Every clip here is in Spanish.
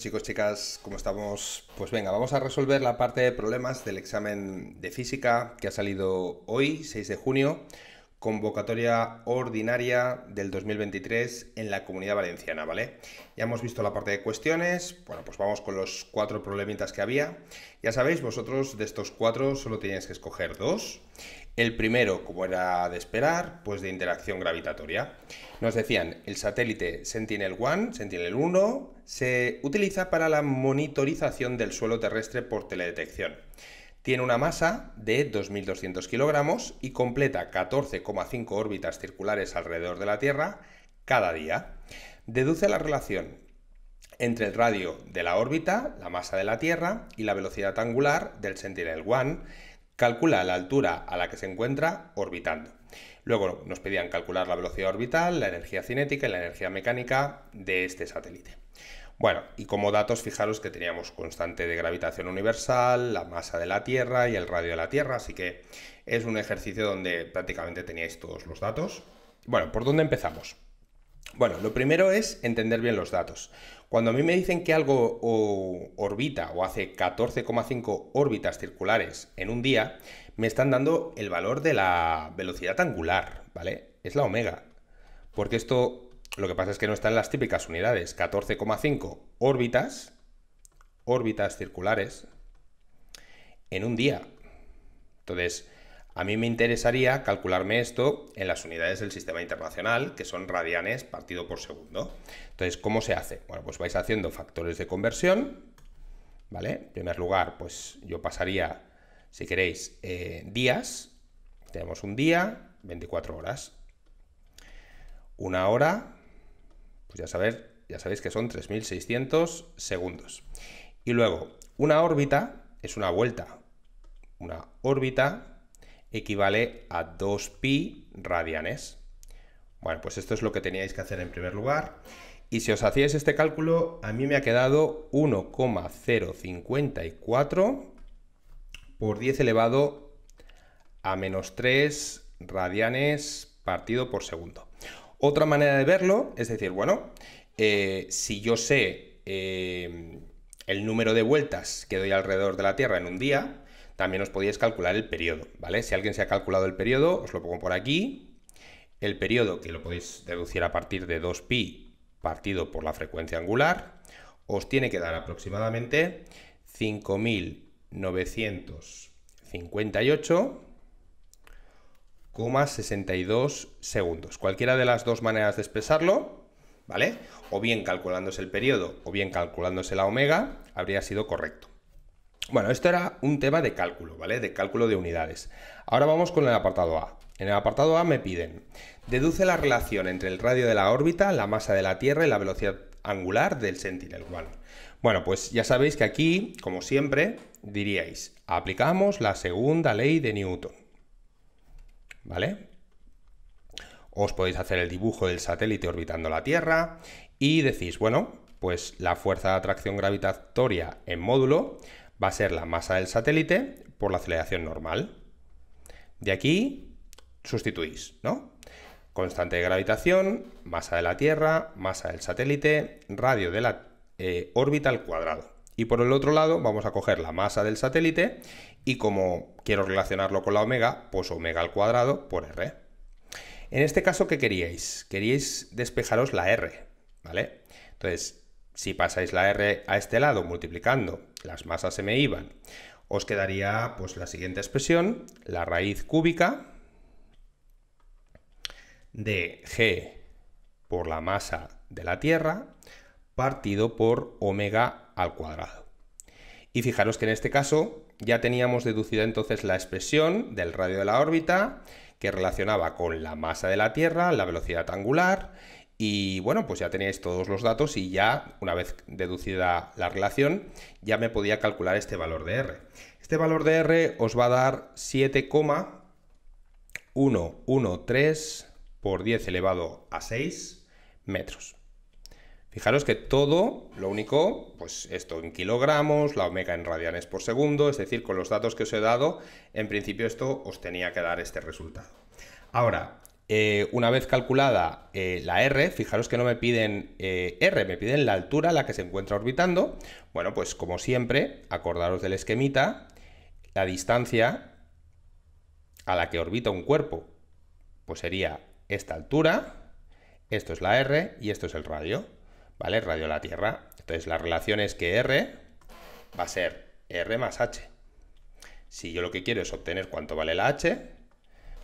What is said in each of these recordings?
chicos, chicas, ¿cómo estamos? Pues venga, vamos a resolver la parte de problemas del examen de física que ha salido hoy, 6 de junio, convocatoria ordinaria del 2023 en la Comunidad Valenciana, ¿vale? Ya hemos visto la parte de cuestiones, bueno, pues vamos con los cuatro problemitas que había. Ya sabéis, vosotros de estos cuatro solo tenéis que escoger dos. El primero, como era de esperar, pues de interacción gravitatoria. Nos decían, el satélite Sentinel-1, Sentinel-1, se utiliza para la monitorización del suelo terrestre por teledetección. Tiene una masa de 2.200 kilogramos y completa 14,5 órbitas circulares alrededor de la Tierra cada día. Deduce la relación entre el radio de la órbita, la masa de la Tierra y la velocidad angular del Sentinel-1. Calcula la altura a la que se encuentra orbitando. Luego nos pedían calcular la velocidad orbital, la energía cinética y la energía mecánica de este satélite. Bueno, y como datos, fijaros que teníamos constante de gravitación universal, la masa de la Tierra y el radio de la Tierra, así que es un ejercicio donde prácticamente teníais todos los datos. Bueno, ¿por dónde empezamos? Bueno, lo primero es entender bien los datos. Cuando a mí me dicen que algo orbita o hace 14,5 órbitas circulares en un día, me están dando el valor de la velocidad angular, ¿vale? Es la omega. Porque esto lo que pasa es que no está en las típicas unidades. 14,5 órbitas, órbitas circulares, en un día. Entonces, a mí me interesaría calcularme esto en las unidades del sistema internacional, que son radianes partido por segundo. Entonces, ¿cómo se hace? Bueno, pues vais haciendo factores de conversión, ¿vale? En primer lugar, pues yo pasaría, si queréis, eh, días. Tenemos un día, 24 horas. Una hora, pues ya, saber, ya sabéis que son 3.600 segundos. Y luego, una órbita es una vuelta. Una órbita equivale a 2pi radianes. Bueno, pues esto es lo que teníais que hacer en primer lugar. Y si os hacíais este cálculo, a mí me ha quedado 1,054 por 10 elevado a menos 3 radianes partido por segundo. Otra manera de verlo es decir, bueno, eh, si yo sé eh, el número de vueltas que doy alrededor de la Tierra en un día, también os podéis calcular el periodo, ¿vale? Si alguien se ha calculado el periodo, os lo pongo por aquí. El periodo, que lo podéis deducir a partir de 2pi partido por la frecuencia angular, os tiene que dar aproximadamente 5.958,62 segundos. Cualquiera de las dos maneras de expresarlo, ¿vale? O bien calculándose el periodo o bien calculándose la omega, habría sido correcto. Bueno, esto era un tema de cálculo, ¿vale? De cálculo de unidades. Ahora vamos con el apartado A. En el apartado A me piden, deduce la relación entre el radio de la órbita, la masa de la Tierra y la velocidad angular del sentinel Bueno, pues ya sabéis que aquí, como siempre, diríais, aplicamos la segunda ley de Newton. ¿Vale? Os podéis hacer el dibujo del satélite orbitando la Tierra y decís, bueno, pues la fuerza de atracción gravitatoria en módulo va a ser la masa del satélite por la aceleración normal. De aquí sustituís, ¿no? Constante de gravitación, masa de la Tierra, masa del satélite, radio de la eh, órbita al cuadrado. Y por el otro lado vamos a coger la masa del satélite y como quiero relacionarlo con la omega, pues omega al cuadrado por r. En este caso, ¿qué queríais? Queríais despejaros la r, ¿vale? Entonces, si pasáis la r a este lado multiplicando las masas se me iban. Os quedaría pues la siguiente expresión, la raíz cúbica de g por la masa de la Tierra partido por omega al cuadrado. Y fijaros que en este caso ya teníamos deducida entonces la expresión del radio de la órbita que relacionaba con la masa de la Tierra, la velocidad angular y bueno, pues ya teníais todos los datos y ya, una vez deducida la relación, ya me podía calcular este valor de R. Este valor de R os va a dar 7,113 por 10 elevado a 6 metros. Fijaros que todo, lo único, pues esto en kilogramos, la omega en radianes por segundo, es decir, con los datos que os he dado, en principio esto os tenía que dar este resultado. Ahora, eh, una vez calculada eh, la R, fijaros que no me piden eh, R, me piden la altura a la que se encuentra orbitando. Bueno, pues como siempre, acordaros del esquemita, la distancia a la que orbita un cuerpo, pues sería esta altura, esto es la R y esto es el radio, ¿vale? radio de la Tierra. Entonces la relación es que R va a ser R más H. Si yo lo que quiero es obtener cuánto vale la H,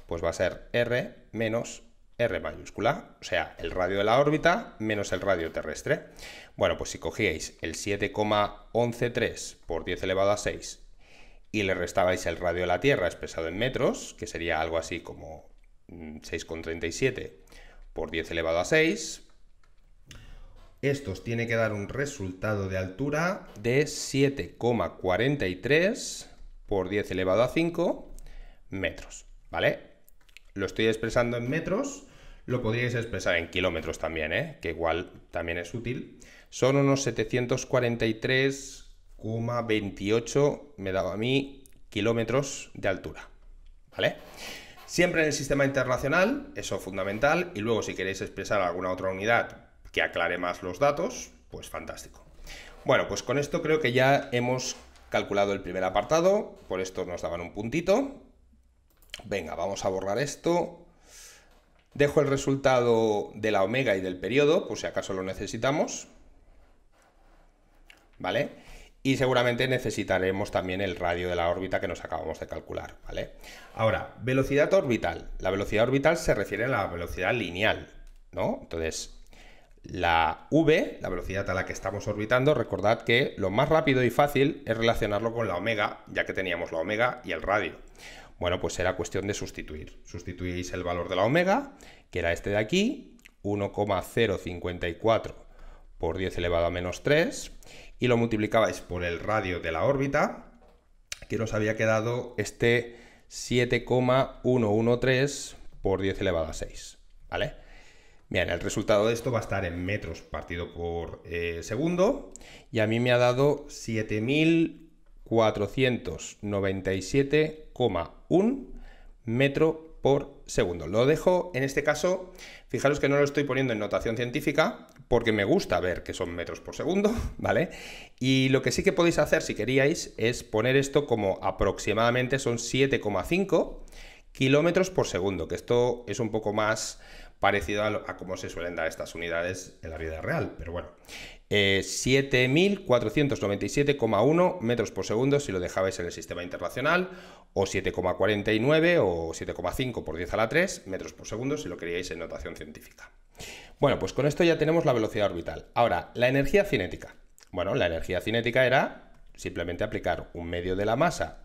pues va a ser r menos r mayúscula, o sea, el radio de la órbita menos el radio terrestre. Bueno, pues si cogíais el 7,113 por 10 elevado a 6 y le restabais el radio de la Tierra expresado en metros, que sería algo así como 6,37 mm, por 10 elevado a 6, os tiene que dar un resultado de altura de 7,43 por 10 elevado a 5 metros, ¿vale? lo estoy expresando en metros, lo podríais expresar en kilómetros también, ¿eh? que igual también es útil. Son unos 743,28, me daba a mí, kilómetros de altura. ¿Vale? Siempre en el sistema internacional, eso es fundamental, y luego si queréis expresar alguna otra unidad que aclare más los datos, pues fantástico. Bueno, pues con esto creo que ya hemos calculado el primer apartado, por esto nos daban un puntito, Venga, vamos a borrar esto. Dejo el resultado de la omega y del periodo, por si acaso lo necesitamos. ¿Vale? Y seguramente necesitaremos también el radio de la órbita que nos acabamos de calcular, ¿vale? Ahora, velocidad orbital. La velocidad orbital se refiere a la velocidad lineal, ¿no? Entonces, la v, la velocidad a la que estamos orbitando, recordad que lo más rápido y fácil es relacionarlo con la omega, ya que teníamos la omega y el radio. Bueno, pues era cuestión de sustituir. Sustituís el valor de la omega, que era este de aquí, 1,054 por 10 elevado a menos 3, y lo multiplicabais por el radio de la órbita, que nos había quedado este 7,113 por 10 elevado a 6, ¿vale? Bien, el resultado de esto va a estar en metros partido por eh, segundo y a mí me ha dado 7.497 un metro por segundo. Lo dejo en este caso, fijaros que no lo estoy poniendo en notación científica porque me gusta ver que son metros por segundo, ¿vale? Y lo que sí que podéis hacer si queríais es poner esto como aproximadamente son 7,5 kilómetros por segundo, que esto es un poco más parecido a, cómo se suelen dar estas unidades en la vida real, pero bueno. 7.497,1 eh, metros por segundo si lo dejabais en el sistema internacional, o 7,49 o 7,5 por 10 a la 3 metros por segundo si lo queríais en notación científica. Bueno, pues con esto ya tenemos la velocidad orbital. Ahora, la energía cinética. Bueno, la energía cinética era simplemente aplicar un medio de la masa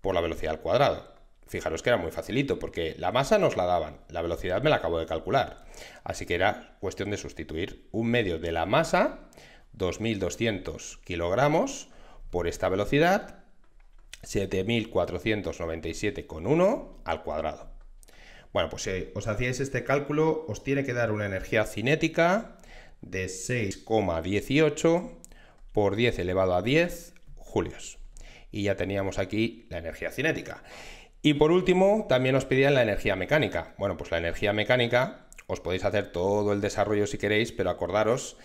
por la velocidad al cuadrado. Fijaros que era muy facilito, porque la masa nos la daban, la velocidad me la acabo de calcular. Así que era cuestión de sustituir un medio de la masa, 2.200 kilogramos, por esta velocidad, 7.497,1 al cuadrado. Bueno, pues si eh, os hacíais este cálculo, os tiene que dar una energía cinética de 6,18 por 10 elevado a 10 julios. Y ya teníamos aquí la energía cinética. Y por último, también os pedían la energía mecánica. Bueno, pues la energía mecánica os podéis hacer todo el desarrollo si queréis, pero acordaros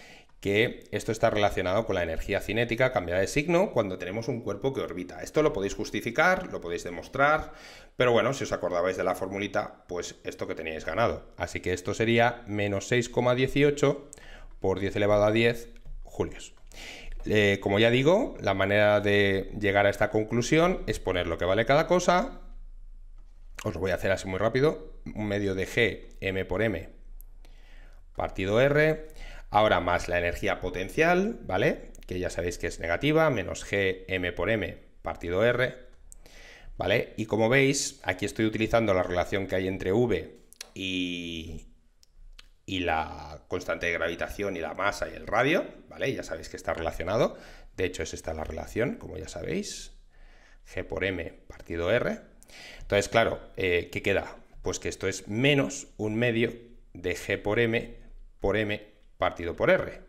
que esto está relacionado con la energía cinética cambiada de signo cuando tenemos un cuerpo que orbita. Esto lo podéis justificar, lo podéis demostrar, pero bueno, si os acordabais de la formulita, pues esto que teníais ganado. Así que esto sería menos 6,18 por 10 elevado a 10 julios. Eh, como ya digo, la manera de llegar a esta conclusión es poner lo que vale cada cosa os lo voy a hacer así muy rápido, un medio de G, M por M, partido R, ahora más la energía potencial, ¿vale? Que ya sabéis que es negativa, menos G, M por M, partido R, ¿vale? Y como veis, aquí estoy utilizando la relación que hay entre V y, y la constante de gravitación y la masa y el radio, ¿vale? Ya sabéis que está relacionado. De hecho, es esta la relación, como ya sabéis. G por M partido R, entonces, claro, eh, ¿qué queda? Pues que esto es menos un medio de g por m por m partido por r.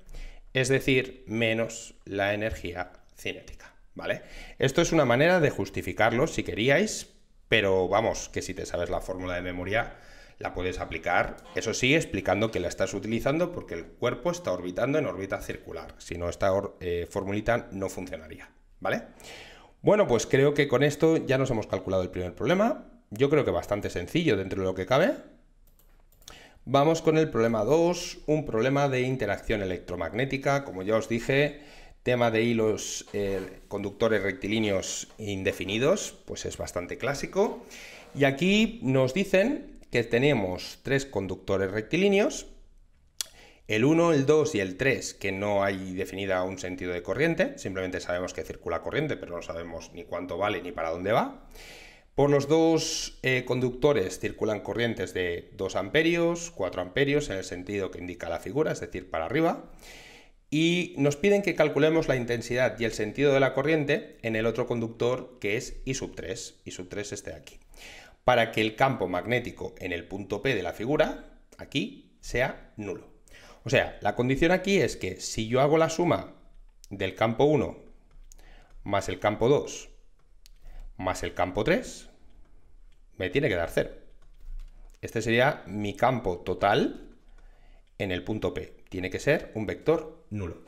Es decir, menos la energía cinética. ¿Vale? Esto es una manera de justificarlo si queríais, pero vamos, que si te sabes la fórmula de memoria, la puedes aplicar, eso sí, explicando que la estás utilizando porque el cuerpo está orbitando en órbita circular. Si no, esta eh, formulita no funcionaría, ¿vale? Bueno, pues creo que con esto ya nos hemos calculado el primer problema. Yo creo que bastante sencillo dentro de lo que cabe. Vamos con el problema 2, un problema de interacción electromagnética. Como ya os dije, tema de hilos eh, conductores rectilíneos indefinidos, pues es bastante clásico. Y aquí nos dicen que tenemos tres conductores rectilíneos el 1, el 2 y el 3, que no hay definida un sentido de corriente, simplemente sabemos que circula corriente, pero no sabemos ni cuánto vale ni para dónde va. Por los dos eh, conductores circulan corrientes de 2 amperios, 4 amperios, en el sentido que indica la figura, es decir, para arriba. Y nos piden que calculemos la intensidad y el sentido de la corriente en el otro conductor, que es I sub 3, I sub 3 este de aquí, para que el campo magnético en el punto P de la figura, aquí, sea nulo. O sea, la condición aquí es que si yo hago la suma del campo 1 más el campo 2 más el campo 3, me tiene que dar 0. Este sería mi campo total en el punto P. Tiene que ser un vector nulo.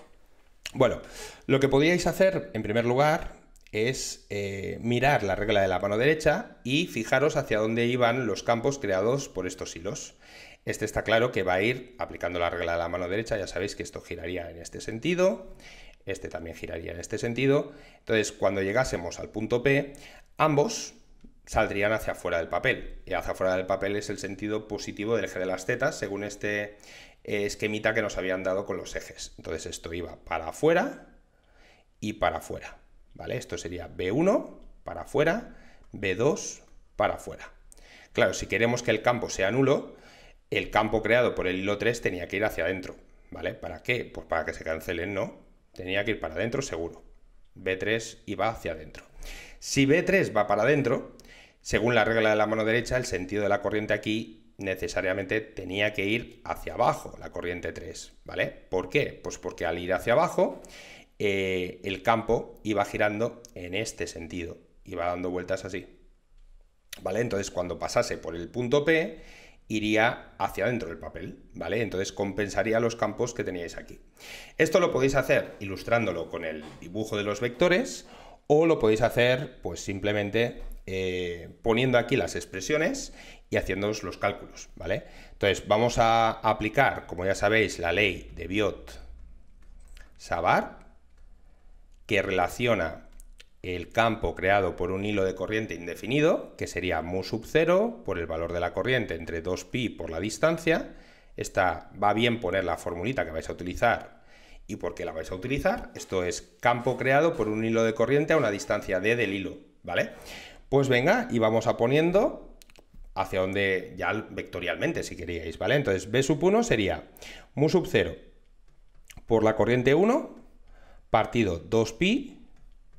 Bueno, lo que podríais hacer en primer lugar es eh, mirar la regla de la mano derecha y fijaros hacia dónde iban los campos creados por estos hilos. Este está claro que va a ir aplicando la regla de la mano derecha, ya sabéis que esto giraría en este sentido, este también giraría en este sentido. Entonces, cuando llegásemos al punto P, ambos saldrían hacia afuera del papel. Y hacia afuera del papel es el sentido positivo del eje de las tetas, según este eh, esquemita que nos habían dado con los ejes. Entonces, esto iba para afuera y para afuera. ¿Vale? Esto sería B1 para afuera, B2 para afuera. Claro, si queremos que el campo sea nulo, el campo creado por el hilo 3 tenía que ir hacia adentro, ¿vale? ¿Para qué? Pues para que se cancelen, no. Tenía que ir para adentro seguro. B3 iba hacia adentro. Si B3 va para adentro, según la regla de la mano derecha, el sentido de la corriente aquí necesariamente tenía que ir hacia abajo, la corriente 3, ¿vale? ¿Por qué? Pues porque al ir hacia abajo, eh, el campo iba girando en este sentido, iba dando vueltas así, ¿vale? Entonces cuando pasase por el punto P, iría hacia dentro del papel, ¿vale? Entonces compensaría los campos que teníais aquí. Esto lo podéis hacer ilustrándolo con el dibujo de los vectores o lo podéis hacer pues simplemente eh, poniendo aquí las expresiones y haciéndoos los cálculos, ¿vale? Entonces vamos a aplicar, como ya sabéis, la ley de Biot-Savart que relaciona el campo creado por un hilo de corriente indefinido, que sería mu sub 0 por el valor de la corriente entre 2pi por la distancia. Esta va bien poner la formulita que vais a utilizar y por qué la vais a utilizar. Esto es campo creado por un hilo de corriente a una distancia d del hilo, ¿vale? Pues venga, y vamos a poniendo hacia donde ya vectorialmente, si queríais, ¿vale? Entonces, B sub 1 sería mu sub 0 por la corriente 1 partido 2pi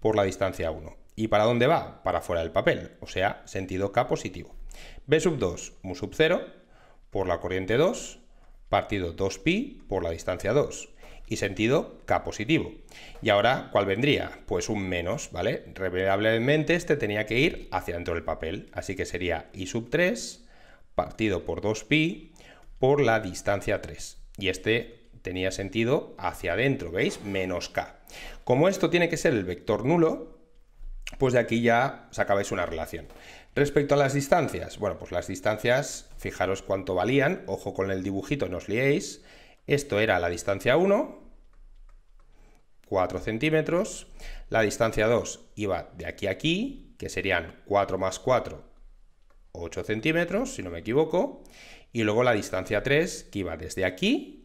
por la distancia 1. ¿Y para dónde va? Para fuera del papel, o sea, sentido K positivo. B sub 2, mu sub 0, por la corriente 2, partido 2pi por la distancia 2 y sentido k positivo. Y ahora, ¿cuál vendría? Pues un menos, ¿vale? Revelablemente este tenía que ir hacia dentro del papel, así que sería i sub 3 partido por 2pi por la distancia 3. Y este tenía sentido hacia adentro, ¿veis? Menos k. Como esto tiene que ser el vector nulo, pues de aquí ya acabáis una relación. Respecto a las distancias, bueno, pues las distancias, fijaros cuánto valían, ojo con el dibujito, no os liéis. Esto era la distancia 1, 4 centímetros. La distancia 2 iba de aquí a aquí, que serían 4 más 4, 8 centímetros, si no me equivoco. Y luego la distancia 3, que iba desde aquí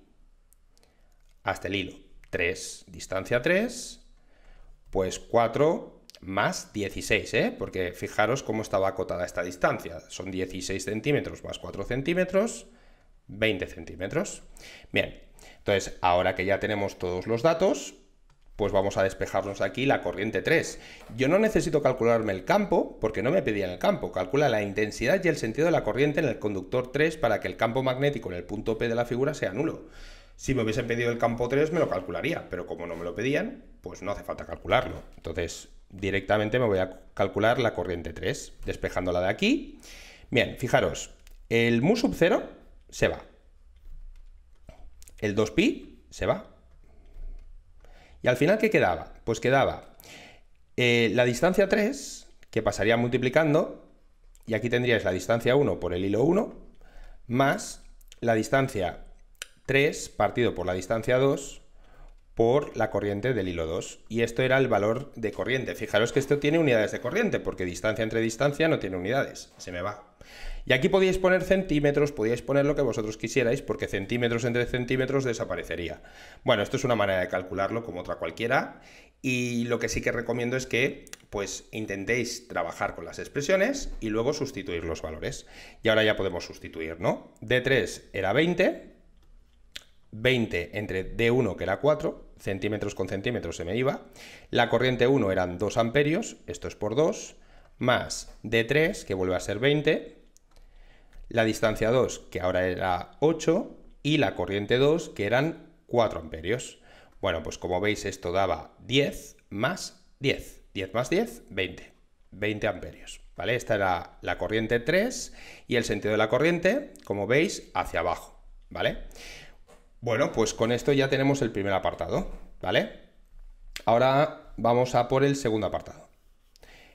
hasta el hilo. 3, distancia 3, pues 4 más 16, ¿eh? porque fijaros cómo estaba acotada esta distancia. Son 16 centímetros más 4 centímetros, 20 centímetros. Bien, entonces ahora que ya tenemos todos los datos, pues vamos a despejarnos aquí la corriente 3. Yo no necesito calcularme el campo, porque no me pedían el campo. Calcula la intensidad y el sentido de la corriente en el conductor 3 para que el campo magnético en el punto P de la figura sea nulo. Si me hubiesen pedido el campo 3, me lo calcularía, pero como no me lo pedían, pues no hace falta calcularlo. Entonces, directamente me voy a calcular la corriente 3, despejándola de aquí. Bien, fijaros, el mu sub 0 se va. El 2pi se va. Y al final, ¿qué quedaba? Pues quedaba eh, la distancia 3, que pasaría multiplicando, y aquí tendríais la distancia 1 por el hilo 1, más la distancia 3 partido por la distancia 2 por la corriente del hilo 2. Y esto era el valor de corriente. Fijaros que esto tiene unidades de corriente, porque distancia entre distancia no tiene unidades. Se me va. Y aquí podíais poner centímetros, podíais poner lo que vosotros quisierais, porque centímetros entre centímetros desaparecería. Bueno, esto es una manera de calcularlo como otra cualquiera. Y lo que sí que recomiendo es que pues intentéis trabajar con las expresiones y luego sustituir los valores. Y ahora ya podemos sustituir, ¿no? D3 era 20, 20 entre D1, que era 4, centímetros con centímetros se me iba. La corriente 1 eran 2 amperios, esto es por 2, más D3, que vuelve a ser 20, la distancia 2, que ahora era 8, y la corriente 2, que eran 4 amperios. Bueno, pues como veis esto daba 10 más 10. 10 más 10, 20. 20 amperios. ¿Vale? Esta era la corriente 3 y el sentido de la corriente, como veis, hacia abajo. ¿Vale? Bueno, pues con esto ya tenemos el primer apartado, ¿vale? Ahora vamos a por el segundo apartado.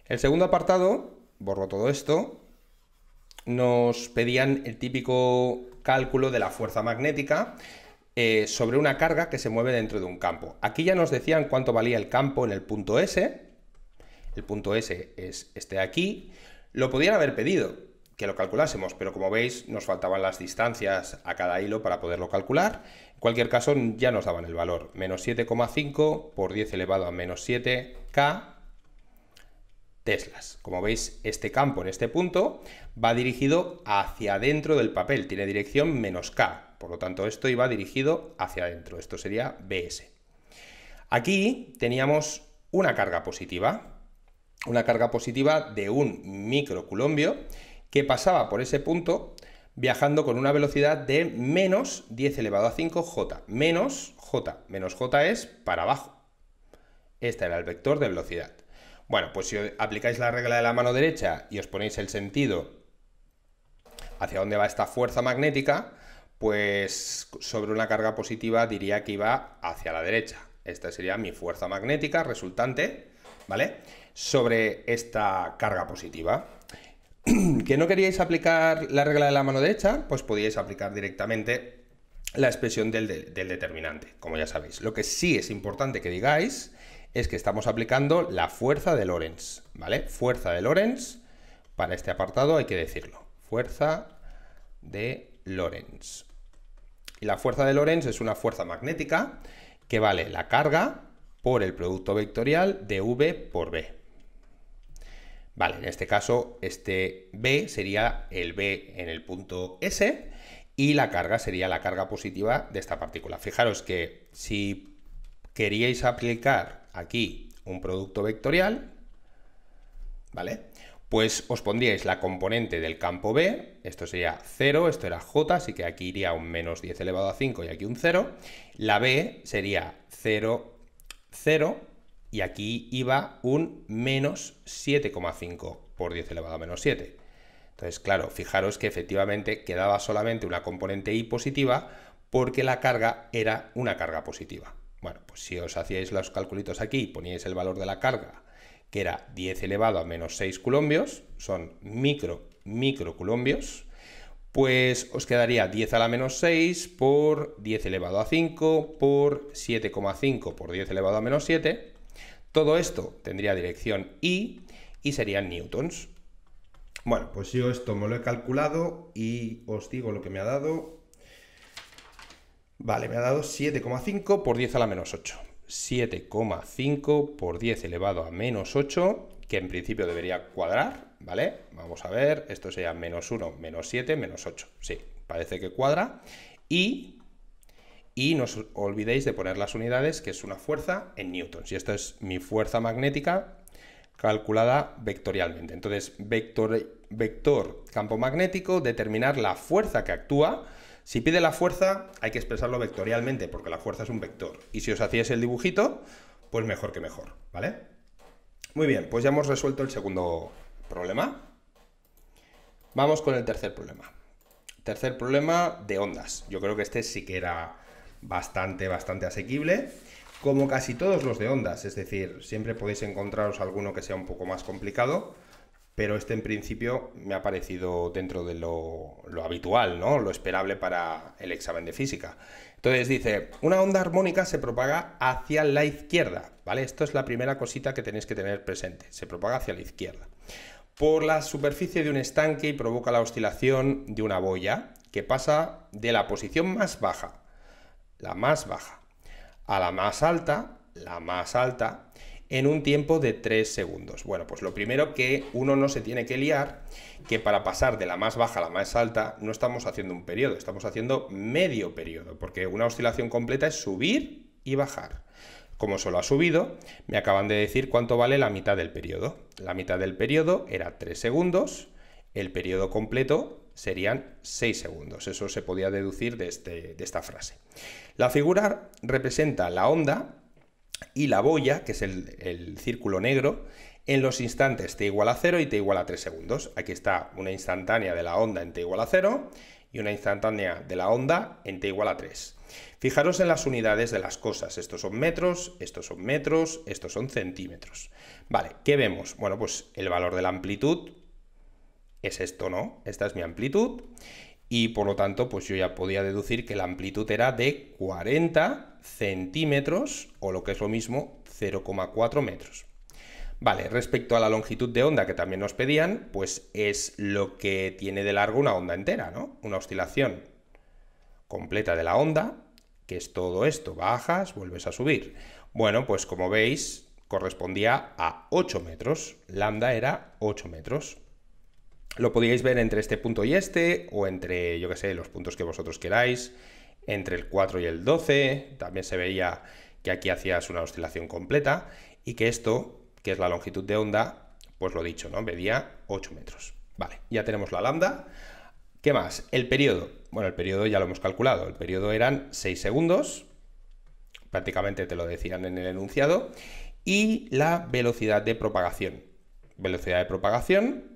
El segundo apartado, borro todo esto, nos pedían el típico cálculo de la fuerza magnética eh, sobre una carga que se mueve dentro de un campo. Aquí ya nos decían cuánto valía el campo en el punto S. El punto S es este de aquí. Lo podían haber pedido, que lo calculásemos, pero como veis nos faltaban las distancias a cada hilo para poderlo calcular. En cualquier caso ya nos daban el valor, menos 7,5 por 10 elevado a menos 7K teslas. Como veis, este campo en este punto va dirigido hacia adentro del papel, tiene dirección menos K, por lo tanto esto iba dirigido hacia adentro, esto sería BS. Aquí teníamos una carga positiva, una carga positiva de un microcoulombio, que pasaba por ese punto viajando con una velocidad de menos 10 elevado a 5 j, menos j, menos j es para abajo. Este era el vector de velocidad. Bueno, pues si aplicáis la regla de la mano derecha y os ponéis el sentido hacia dónde va esta fuerza magnética, pues sobre una carga positiva diría que iba hacia la derecha. Esta sería mi fuerza magnética resultante, ¿vale? Sobre esta carga positiva. que no queríais aplicar la regla de la mano derecha, pues podíais aplicar directamente la expresión del, determinante, como ya sabéis. Lo que sí es importante que digáis es que estamos aplicando la fuerza de Lorentz, ¿vale? Fuerza de Lorentz, para este apartado hay que decirlo, fuerza de Lorentz. Y la fuerza de Lorentz es una fuerza magnética que vale la carga por el producto vectorial de V por B. Vale, en este caso, este B sería el B en el punto S y la carga sería la carga positiva de esta partícula. Fijaros que si queríais aplicar aquí un producto vectorial, ¿vale? Pues os pondríais la componente del campo B, esto sería 0, esto era J, así que aquí iría un menos 10 elevado a 5 y aquí un 0. La B sería 0, 0, y aquí iba un menos 7,5 por 10 elevado a menos 7. Entonces, claro, fijaros que efectivamente quedaba solamente una componente I positiva porque la carga era una carga positiva. Bueno, pues si os hacíais los calculitos aquí y poníais el valor de la carga, que era 10 elevado a menos 6 coulombios, son micro, microculombios, pues os quedaría 10 a la menos 6 por 10 elevado a 5 por 7,5 por 10 elevado a menos 7, todo esto tendría dirección I y serían newtons. Bueno, pues yo esto me lo he calculado y os digo lo que me ha dado. Vale, me ha dado 7,5 por 10 a la menos 8. 7,5 por 10 elevado a menos 8, que en principio debería cuadrar, ¿vale? Vamos a ver, esto sería menos 1, menos 7, menos 8. Sí, parece que cuadra. Y y no os olvidéis de poner las unidades, que es una fuerza en newtons. Y esto es mi fuerza magnética calculada vectorialmente. Entonces, vector, vector campo magnético, determinar la fuerza que actúa. Si pide la fuerza, hay que expresarlo vectorialmente, porque la fuerza es un vector. Y si os hacíais el dibujito, pues mejor que mejor, ¿vale? Muy bien, pues ya hemos resuelto el segundo problema. Vamos con el tercer problema. Tercer problema de ondas. Yo creo que este sí que era bastante, bastante asequible, como casi todos los de ondas, es decir, siempre podéis encontraros alguno que sea un poco más complicado, pero este en principio me ha parecido dentro de lo, lo, habitual, ¿no? Lo esperable para el examen de física. Entonces dice, una onda armónica se propaga hacia la izquierda, ¿vale? Esto es la primera cosita que tenéis que tener presente, se propaga hacia la izquierda. Por la superficie de un estanque y provoca la oscilación de una boya que pasa de la posición más baja, la más baja, a la más alta, la más alta, en un tiempo de 3 segundos. Bueno, pues lo primero que uno no se tiene que liar, que para pasar de la más baja a la más alta no estamos haciendo un periodo, estamos haciendo medio periodo, porque una oscilación completa es subir y bajar. Como solo ha subido, me acaban de decir cuánto vale la mitad del periodo. La mitad del periodo era 3 segundos, el periodo completo serían 6 segundos. Eso se podía deducir este, de, esta frase. La figura representa la onda y la boya, que es el, el, círculo negro, en los instantes t igual a 0 y t igual a 3 segundos. Aquí está una instantánea de la onda en t igual a 0 y una instantánea de la onda en t igual a 3. Fijaros en las unidades de las cosas. Estos son metros, estos son metros, estos son centímetros. Vale, ¿qué vemos? Bueno, pues el valor de la amplitud es esto, ¿no? Esta es mi amplitud y por lo tanto pues yo ya podía deducir que la amplitud era de 40 centímetros o lo que es lo mismo 0,4 metros. Vale, respecto a la longitud de onda que también nos pedían, pues es lo que tiene de largo una onda entera, ¿no? Una oscilación completa de la onda, que es todo esto, bajas, vuelves a subir. Bueno, pues como veis, correspondía a 8 metros, lambda era 8 metros. Lo podíais ver entre este punto y este, o entre, yo que sé, los puntos que vosotros queráis, entre el 4 y el 12, también se veía que aquí hacías una oscilación completa, y que esto, que es la longitud de onda, pues lo dicho, ¿no? Medía 8 metros. Vale, ya tenemos la lambda. ¿Qué más? El periodo. Bueno, el periodo ya lo hemos calculado. El periodo eran 6 segundos, prácticamente te lo decían en el enunciado, y la velocidad de propagación. Velocidad de propagación,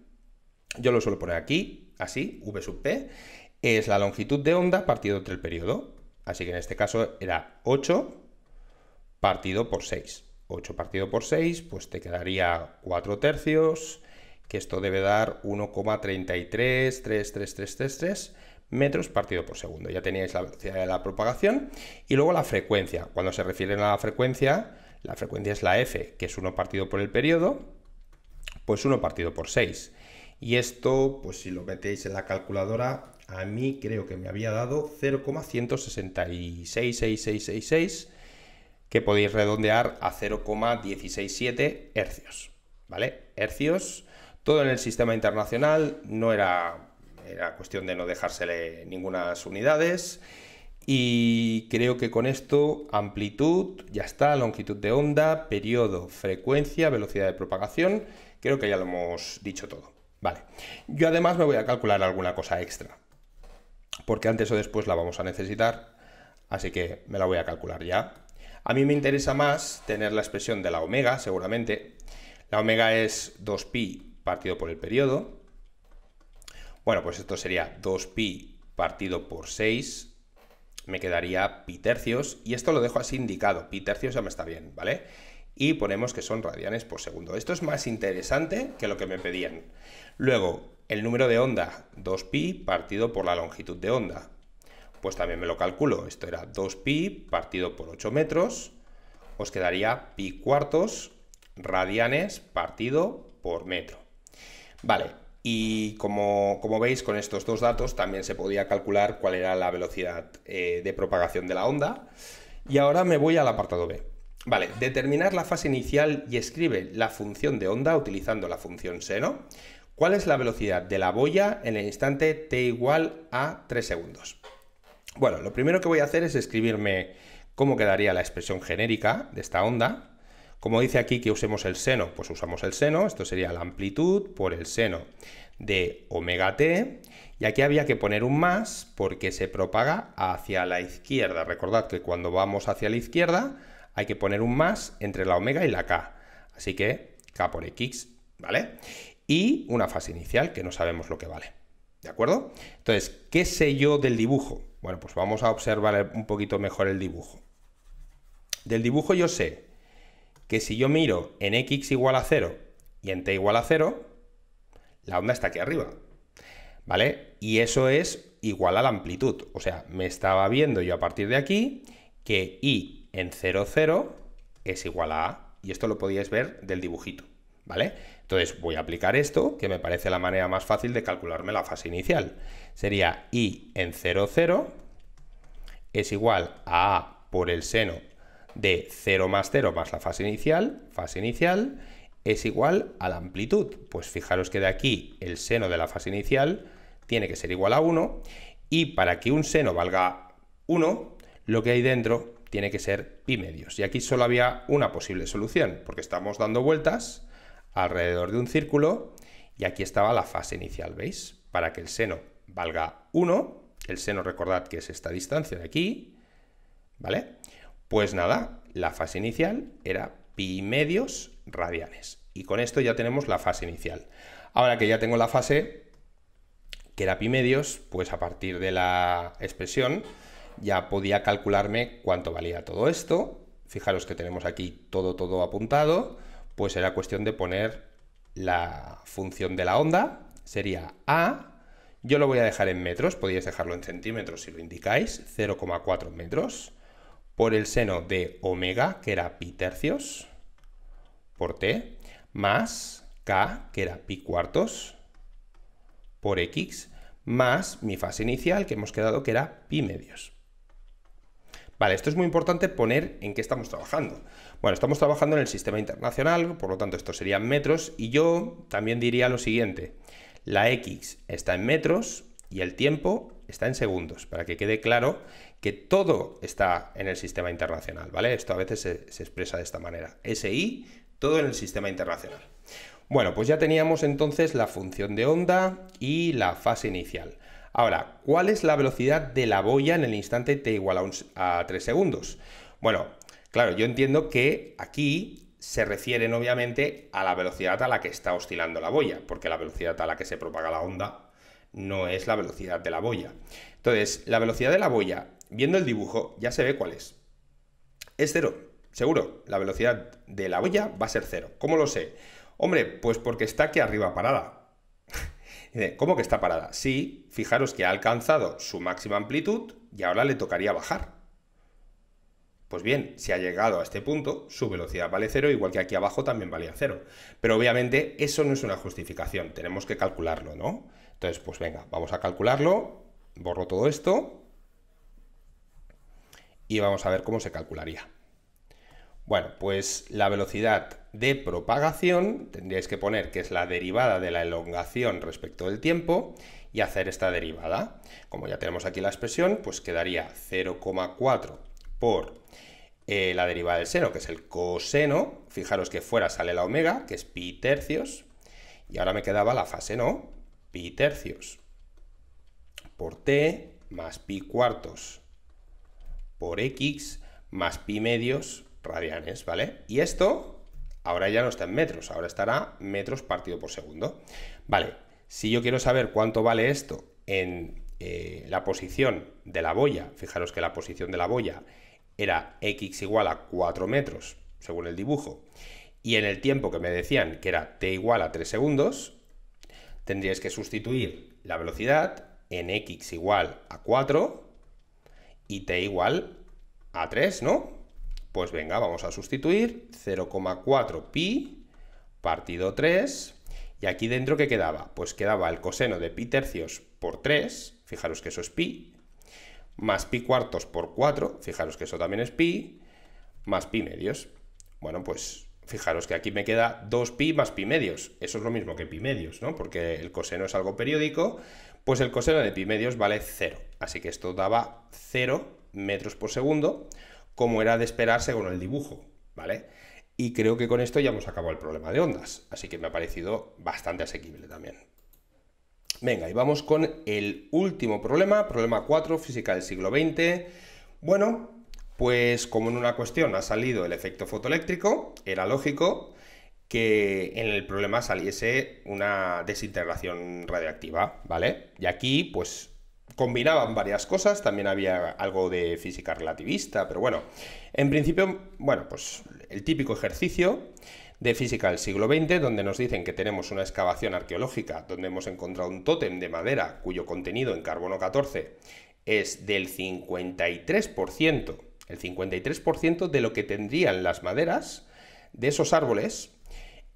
yo lo suelo poner aquí, así, V sub p, es la longitud de onda partido entre el periodo. Así que en este caso era 8 partido por 6. 8 partido por 6, pues te quedaría 4 tercios, que esto debe dar 1,333333 metros partido por segundo. Ya teníais la velocidad de la propagación. Y luego la frecuencia. Cuando se refieren a la frecuencia, la frecuencia es la f, que es 1 partido por el periodo, pues 1 partido por 6. Y esto, pues si lo metéis en la calculadora, a mí creo que me había dado 0,1666666, que podéis redondear a 0,167 hercios. ¿Vale? Hercios, todo en el sistema internacional, no era, era cuestión de no dejársele ningunas unidades. Y creo que con esto amplitud, ya está, longitud de onda, periodo, frecuencia, velocidad de propagación, creo que ya lo hemos dicho todo. Vale. Yo además me voy a calcular alguna cosa extra, porque antes o después la vamos a necesitar, así que me la voy a calcular ya. A mí me interesa más tener la expresión de la omega, seguramente. La omega es 2pi partido por el periodo. Bueno, pues esto sería 2pi partido por 6, me quedaría pi tercios, y esto lo dejo así indicado, pi tercios ya me está bien, ¿vale? y ponemos que son radianes por segundo. Esto es más interesante que lo que me pedían. Luego, el número de onda, 2pi partido por la longitud de onda. Pues también me lo calculo. Esto era 2pi partido por 8 metros. Os quedaría pi cuartos radianes partido por metro. Vale, y como, veis con estos dos datos también se podía calcular cuál era la velocidad eh, de propagación de la onda. Y ahora me voy al apartado B. Vale, determinar la fase inicial y escribe la función de onda utilizando la función seno. ¿Cuál es la velocidad de la boya en el instante t igual a 3 segundos? Bueno, lo primero que voy a hacer es escribirme cómo quedaría la expresión genérica de esta onda. Como dice aquí que usemos el seno, pues usamos el seno, esto sería la amplitud por el seno de omega t, y aquí había que poner un más porque se propaga hacia la izquierda. Recordad que cuando vamos hacia la izquierda hay que poner un más entre la omega y la k. Así que k por x, ¿vale? Y una fase inicial que no sabemos lo que vale. ¿De acuerdo? Entonces, ¿qué sé yo del dibujo? Bueno, pues vamos a observar un poquito mejor el dibujo. Del dibujo yo sé que si yo miro en x igual a 0 y en t igual a 0, la onda está aquí arriba, ¿vale? Y eso es igual a la amplitud, o sea, me estaba viendo yo a partir de aquí que Y en 0, 0 es igual a A. Y esto lo podíais ver del dibujito, ¿vale? Entonces voy a aplicar esto, que me parece la manera más fácil de calcularme la fase inicial. Sería I en 0, 0 es igual a A por el seno de 0 más 0 más la fase inicial, fase inicial, es igual a la amplitud. Pues fijaros que de aquí el seno de la fase inicial tiene que ser igual a 1 y para que un seno valga 1, lo que hay dentro tiene que ser pi medios. Y aquí solo había una posible solución, porque estamos dando vueltas alrededor de un círculo y aquí estaba la fase inicial, ¿veis? Para que el seno valga 1, el seno recordad que es esta distancia de aquí, ¿vale? Pues nada, la fase inicial era pi medios radianes. Y con esto ya tenemos la fase inicial. Ahora que ya tengo la fase, que era pi medios, pues a partir de la expresión ya podía calcularme cuánto valía todo esto. Fijaros que tenemos aquí todo, todo apuntado. Pues era cuestión de poner la función de la onda. Sería A. Yo lo voy a dejar en metros. Podéis dejarlo en centímetros si lo indicáis. 0,4 metros. Por el seno de omega, que era pi tercios. Por t. Más k, que era pi cuartos. Por x. Más mi fase inicial, que hemos quedado que era pi medios. Vale, esto es muy importante poner en qué estamos trabajando. Bueno, estamos trabajando en el sistema internacional, por lo tanto esto serían metros, y yo también diría lo siguiente, la X está en metros y el tiempo está en segundos, para que quede claro que todo está en el sistema internacional, ¿vale? Esto a veces se, se expresa de esta manera, SI, todo en el sistema internacional. Bueno, pues ya teníamos entonces la función de onda y la fase inicial. Ahora, ¿cuál es la velocidad de la boya en el instante t igual a, 3 segundos? Bueno, claro, yo entiendo que aquí se refieren obviamente a la velocidad a la que está oscilando la boya, porque la velocidad a la que se propaga la onda no es la velocidad de la boya. Entonces, la velocidad de la boya, viendo el dibujo, ya se ve cuál es. Es cero, seguro, la velocidad de la boya va a ser cero. ¿Cómo lo sé? Hombre, pues porque está aquí arriba parada. ¿Cómo que está parada? Sí, fijaros que ha alcanzado su máxima amplitud y ahora le tocaría bajar. Pues bien, si ha llegado a este punto, su velocidad vale cero, igual que aquí abajo también valía cero. Pero obviamente eso no es una justificación, tenemos que calcularlo, ¿no? Entonces, pues venga, vamos a calcularlo, borro todo esto y vamos a ver cómo se calcularía. Bueno, pues la velocidad de propagación tendríais que poner que es la derivada de la elongación respecto del tiempo y hacer esta derivada. Como ya tenemos aquí la expresión, pues quedaría 0,4 por eh, la derivada del seno, que es el coseno. Fijaros que fuera sale la omega, que es pi tercios. Y ahora me quedaba la fase, ¿no? Pi tercios por t más pi cuartos por x más pi medios radianes, ¿vale? Y esto ahora ya no está en metros, ahora estará metros partido por segundo. Vale, si yo quiero saber cuánto vale esto en eh, la posición de la boya, fijaros que la posición de la boya era x igual a 4 metros, según el dibujo, y en el tiempo que me decían que era t igual a 3 segundos, tendríais que sustituir la velocidad en x igual a 4 y t igual a 3, ¿no? Pues venga, vamos a sustituir 0,4 pi partido 3. Y aquí dentro, ¿qué quedaba? Pues quedaba el coseno de pi tercios por 3, fijaros que eso es pi, más pi cuartos por 4, fijaros que eso también es pi, más pi medios. Bueno, pues fijaros que aquí me queda 2pi más pi medios. Eso es lo mismo que pi medios, ¿no? Porque el coseno es algo periódico, pues el coseno de pi medios vale 0. Así que esto daba 0 metros por segundo como era de esperarse con el dibujo, ¿vale? Y creo que con esto ya hemos acabado el problema de ondas, así que me ha parecido bastante asequible también. Venga, y vamos con el último problema, problema 4, física del siglo XX. Bueno, pues como en una cuestión ha salido el efecto fotoeléctrico, era lógico que en el problema saliese una desintegración radiactiva, ¿vale? Y aquí, pues combinaban varias cosas, también había algo de física relativista, pero bueno, en principio, bueno, pues el típico ejercicio de física del siglo XX, donde nos dicen que tenemos una excavación arqueológica, donde hemos encontrado un tótem de madera cuyo contenido en carbono 14 es del 53%, el 53% de lo que tendrían las maderas de esos árboles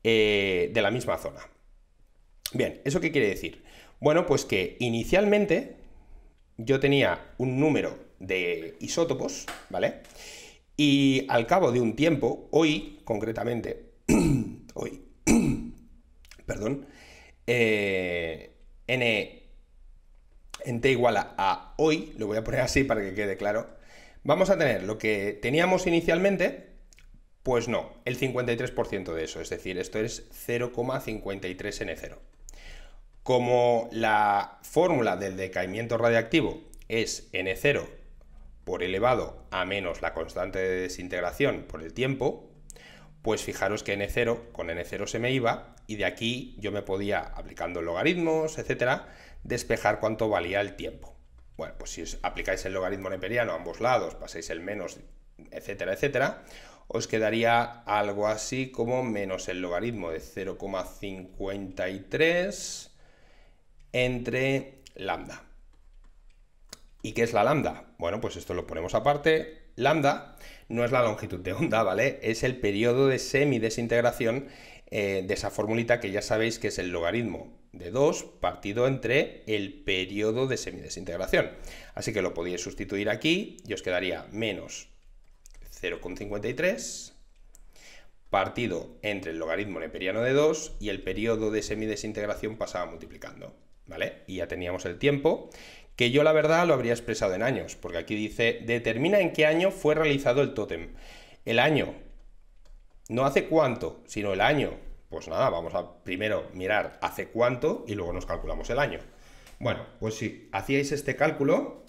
eh, de la misma zona. Bien, ¿eso qué quiere decir? Bueno, pues que inicialmente yo tenía un número de isótopos, ¿vale? Y al cabo de un tiempo, hoy concretamente, hoy, perdón, eh, n, en t igual a hoy, lo voy a poner así para que quede claro, vamos a tener lo que teníamos inicialmente, pues no, el 53% de eso, es decir, esto es 0,53n0. Como la fórmula del decaimiento radiactivo es N0 por elevado a menos la constante de desintegración por el tiempo, pues fijaros que N0 con N0 se me iba y de aquí yo me podía, aplicando logaritmos, etcétera, despejar cuánto valía el tiempo. Bueno, pues si aplicáis el logaritmo neperiano a ambos lados, pasáis el menos, etcétera, etcétera, os quedaría algo así como menos el logaritmo de 0,53 entre lambda. ¿Y qué es la lambda? Bueno, pues esto lo ponemos aparte. Lambda no es la longitud de onda, ¿vale? Es el periodo de semidesintegración eh, de esa formulita que ya sabéis que es el logaritmo de 2 partido entre el periodo de semidesintegración. Así que lo podéis sustituir aquí y os quedaría menos 0,53 partido entre el logaritmo neperiano de 2 y el periodo de semidesintegración pasaba multiplicando. ¿vale? Y ya teníamos el tiempo, que yo la verdad lo habría expresado en años, porque aquí dice, determina en qué año fue realizado el tótem. El año, no hace cuánto, sino el año. Pues nada, vamos a primero mirar hace cuánto y luego nos calculamos el año. Bueno, pues si hacíais este cálculo,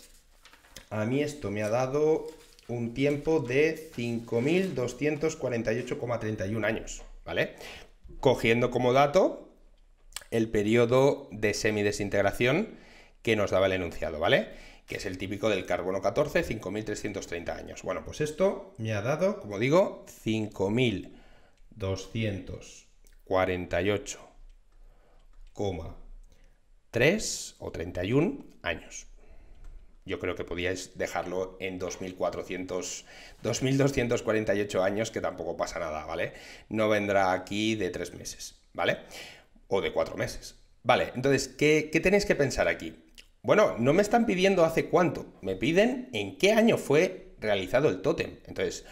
a mí esto me ha dado un tiempo de 5.248,31 años, ¿vale? Cogiendo como dato el periodo de semidesintegración que nos daba el enunciado, ¿vale? Que es el típico del carbono 14, 5.330 años. Bueno, pues esto me ha dado, como digo, 5.248,3 o 31 años yo creo que podíais dejarlo en 2400, 2248 años, que tampoco pasa nada, ¿vale? No vendrá aquí de tres meses, ¿vale? o de cuatro meses. Vale, entonces, ¿qué, tenéis que pensar aquí? Bueno, no me están pidiendo hace cuánto, me piden en qué año fue realizado el tótem. Entonces,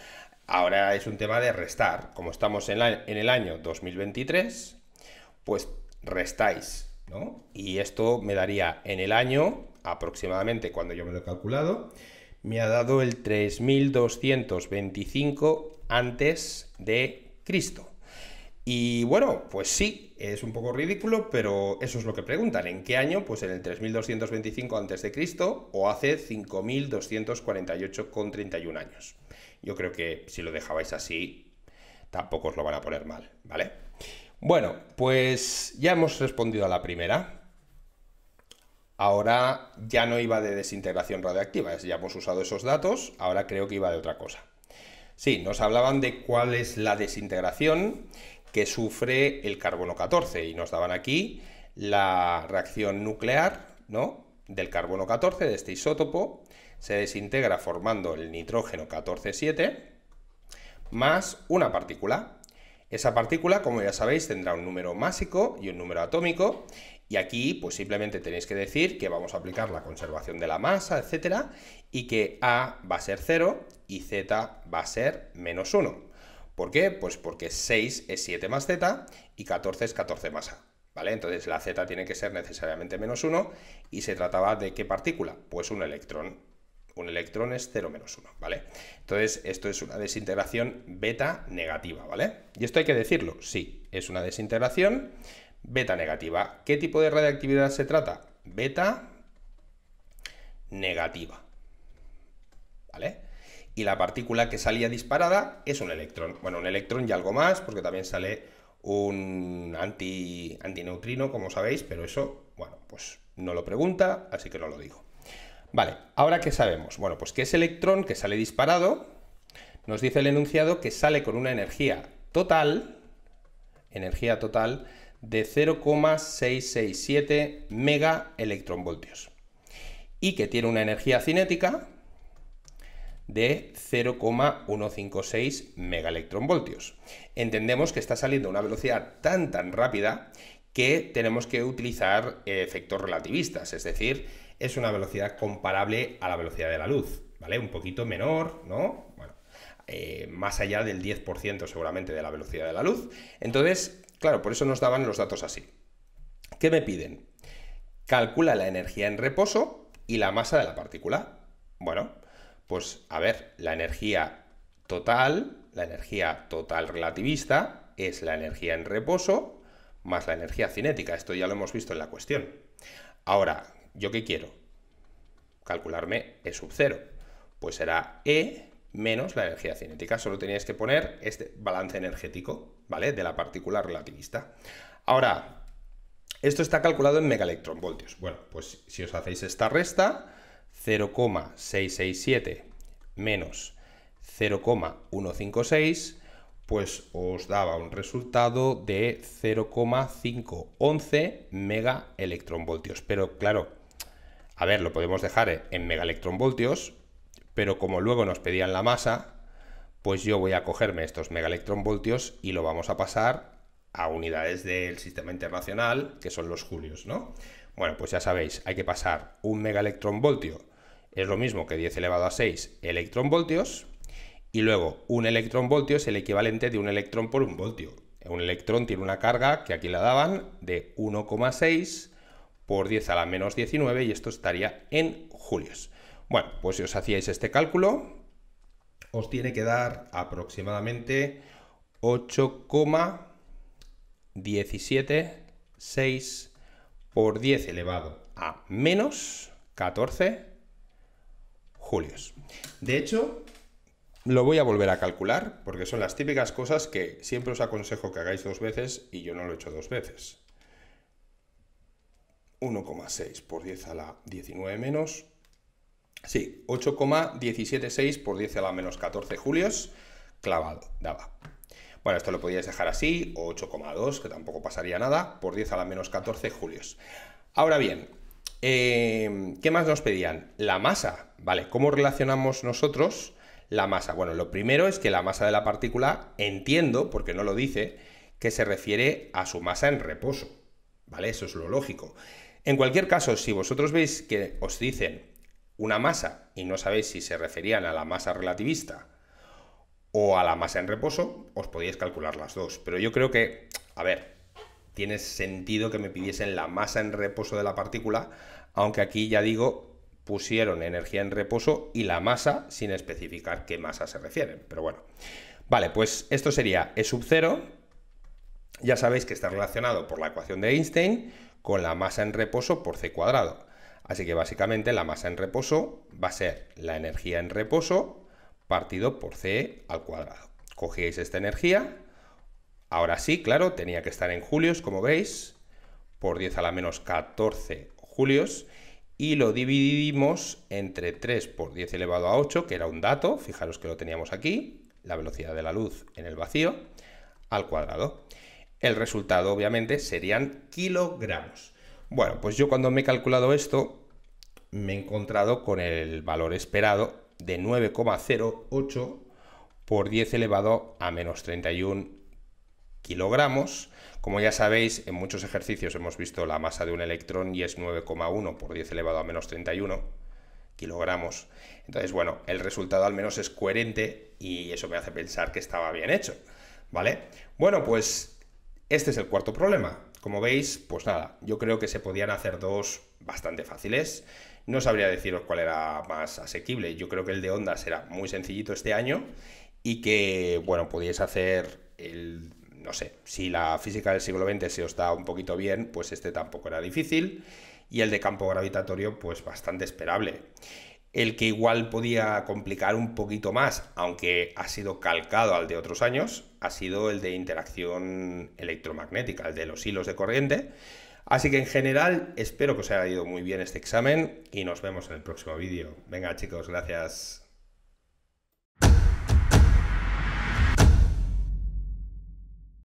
ahora es un tema de restar. Como estamos en, en el año 2023, pues restáis, ¿no? Y esto me daría en el año, aproximadamente cuando yo me lo he calculado, me ha dado el 3225 antes de Cristo. Y bueno, pues sí, es un poco ridículo, pero eso es lo que preguntan. ¿En qué año? Pues en el 3225 a.C. o hace 5248,31 años. Yo creo que si lo dejabais así, tampoco os lo van a poner mal, ¿vale? Bueno, pues ya hemos respondido a la primera. Ahora ya no iba de desintegración radioactiva, ya hemos usado esos datos, ahora creo que iba de otra cosa. Sí, nos hablaban de cuál es la desintegración que sufre el carbono 14 y nos daban aquí la reacción nuclear, ¿no? del carbono 14 de este isótopo se desintegra formando el nitrógeno 14,7 más una partícula. Esa partícula, como ya sabéis, tendrá un número másico y un número atómico y aquí pues simplemente tenéis que decir que vamos a aplicar la conservación de la masa, etcétera, y que A va a ser 0 y Z va a ser menos 1. ¿Por qué? Pues porque 6 es 7 más z y 14 es 14 más a. ¿Vale? Entonces la z tiene que ser necesariamente menos 1 y se trataba de qué partícula? Pues un electrón. Un electrón es 0 menos 1, ¿vale? Entonces esto es una desintegración beta negativa, ¿vale? Y esto hay que decirlo, sí, es una desintegración beta negativa. ¿Qué tipo de radiactividad se trata? Beta negativa, ¿vale? y la partícula que salía disparada es un electrón. Bueno, un electrón y algo más, porque también sale un anti, antineutrino, como sabéis, pero eso, bueno, pues no lo pregunta, así que no lo digo. Vale, ahora que sabemos? Bueno, pues que ese electrón que sale disparado, nos dice el enunciado que sale con una energía total, energía total, de 0,667 mega Y que tiene una energía cinética, de 0,156 megaelectronvoltios. Entendemos que está saliendo a una velocidad tan tan rápida que tenemos que utilizar efectos relativistas, es decir, es una velocidad comparable a la velocidad de la luz, ¿vale? Un poquito menor, ¿no? Bueno, eh, más allá del 10% seguramente de la velocidad de la luz. Entonces, claro, por eso nos daban los datos así. ¿Qué me piden? Calcula la energía en reposo y la masa de la partícula. Bueno, pues a ver, la energía total, la energía total relativista, es la energía en reposo más la energía cinética. Esto ya lo hemos visto en la cuestión. Ahora, ¿yo qué quiero? Calcularme E sub 0. Pues será E menos la energía cinética. Solo teníais que poner este balance energético, ¿vale? De la partícula relativista. Ahora, esto está calculado en megaelectronvoltios. Bueno, pues si os hacéis esta resta, 0,667 menos 0,156, pues os daba un resultado de 0,511 mega Pero claro, a ver, lo podemos dejar eh, en mega pero como luego nos pedían la masa, pues yo voy a cogerme estos mega y lo vamos a pasar a unidades del sistema internacional, que son los julios, ¿no? Bueno, pues ya sabéis, hay que pasar un mega es lo mismo que 10 elevado a 6 electronvoltios, y luego un electronvoltio es el equivalente de un electrón por un voltio. Un electrón tiene una carga que aquí la daban de 1,6 por 10 a la menos 19 y esto estaría en julios. Bueno, pues si os hacíais este cálculo, os tiene que dar aproximadamente 8,176 por 10 elevado a menos 14 julios. De hecho, lo voy a volver a calcular porque son las típicas cosas que siempre os aconsejo que hagáis dos veces y yo no lo he hecho dos veces. 1,6 por 10 a la 19 menos. Sí, 8,176 por 10 a la menos 14 julios clavado daba. Bueno, esto lo podíais dejar así, o 8,2, que tampoco pasaría nada, por 10 a la menos 14 julios. Ahora bien, Em, ¿Qué más nos pedían? La masa, ¿vale? ¿Cómo relacionamos nosotros la masa? Bueno, lo primero es que la masa de la partícula, entiendo, porque no lo dice, que se refiere a su masa en reposo, ¿vale? Eso es lo lógico. En cualquier caso, si vosotros veis que os dicen una masa y no sabéis si se referían a la masa relativista o a la masa en reposo, os podéis calcular las dos. Pero yo creo que, a ver, tiene sentido que me pidiesen la masa en reposo de la partícula, aunque aquí ya digo, pusieron energía en reposo y la masa sin especificar qué masa se refieren. Pero bueno, vale, pues esto sería E sub 0. Ya sabéis que está relacionado por la ecuación de Einstein con la masa en reposo por C cuadrado. Así que básicamente la masa en reposo va a ser la energía en reposo partido por C al cuadrado. Cogíais esta energía, Ahora sí, claro, tenía que estar en julios, como veis, por 10 a la menos 14 julios, y lo dividimos entre 3 por 10 elevado a 8, que era un dato, fijaros que lo teníamos aquí, la velocidad de la luz en el vacío, al cuadrado. El resultado, obviamente, serían kilogramos. Bueno, pues yo cuando me he calculado esto, me he encontrado con el valor esperado de 9,08 por 10 elevado a menos 31 kilogramos. Como ya sabéis, en muchos ejercicios hemos visto la masa de un electrón y es 9,1 por 10 elevado a menos 31 kilogramos. Entonces, bueno, el resultado al menos es coherente y eso me hace pensar que estaba bien hecho, ¿vale? Bueno, pues este es el cuarto problema. Como veis, pues nada, yo creo que se podían hacer dos bastante fáciles. No sabría deciros cuál era más asequible. Yo creo que el de ondas era muy sencillito este año y que, bueno, podíais hacer el no sé, si la física del siglo XX se os da un poquito bien, pues este tampoco era difícil. Y el de campo gravitatorio, pues bastante esperable. El que igual podía complicar un poquito más, aunque ha sido calcado al de otros años, ha sido el de interacción electromagnética, el de los hilos de corriente. Así que en general espero que os haya ido muy bien este examen y nos vemos en el próximo vídeo. Venga chicos, gracias.